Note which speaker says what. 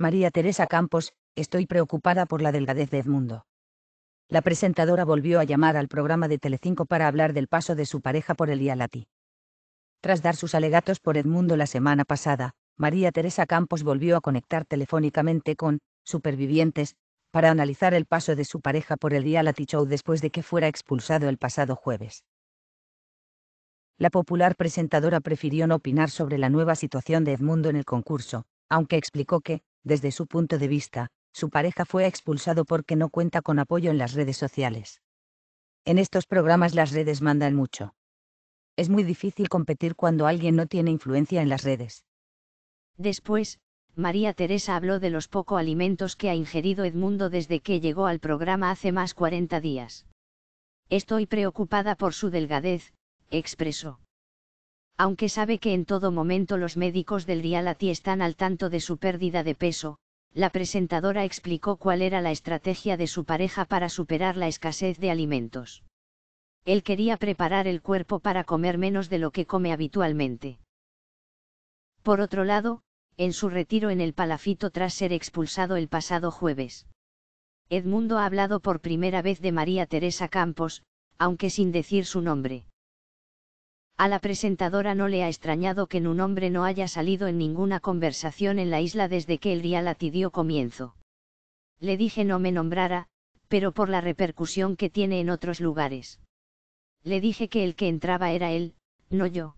Speaker 1: María Teresa Campos, estoy preocupada por la delgadez de Edmundo. La presentadora volvió a llamar al programa de Telecinco para hablar del paso de su pareja por el Ialati. Tras dar sus alegatos por Edmundo la semana pasada, María Teresa Campos volvió a conectar telefónicamente con Supervivientes para analizar el paso de su pareja por el Ialati show después de que fuera expulsado el pasado jueves. La popular presentadora prefirió no opinar sobre la nueva situación de Edmundo en el concurso, aunque explicó que desde su punto de vista, su pareja fue expulsado porque no cuenta con apoyo en las redes sociales. En estos programas las redes mandan mucho. Es muy difícil competir cuando alguien no tiene influencia en las redes.
Speaker 2: Después, María Teresa habló de los poco alimentos que ha ingerido Edmundo desde que llegó al programa hace más 40 días. Estoy preocupada por su delgadez, expresó aunque sabe que en todo momento los médicos del reality están al tanto de su pérdida de peso, la presentadora explicó cuál era la estrategia de su pareja para superar la escasez de alimentos. Él quería preparar el cuerpo para comer menos de lo que come habitualmente. Por otro lado, en su retiro en el palafito tras ser expulsado el pasado jueves. Edmundo ha hablado por primera vez de María Teresa Campos, aunque sin decir su nombre. A la presentadora no le ha extrañado que en un hombre no haya salido en ninguna conversación en la isla desde que el día dio comienzo. Le dije no me nombrara, pero por la repercusión que tiene en otros lugares. Le dije que el que entraba era él, no yo.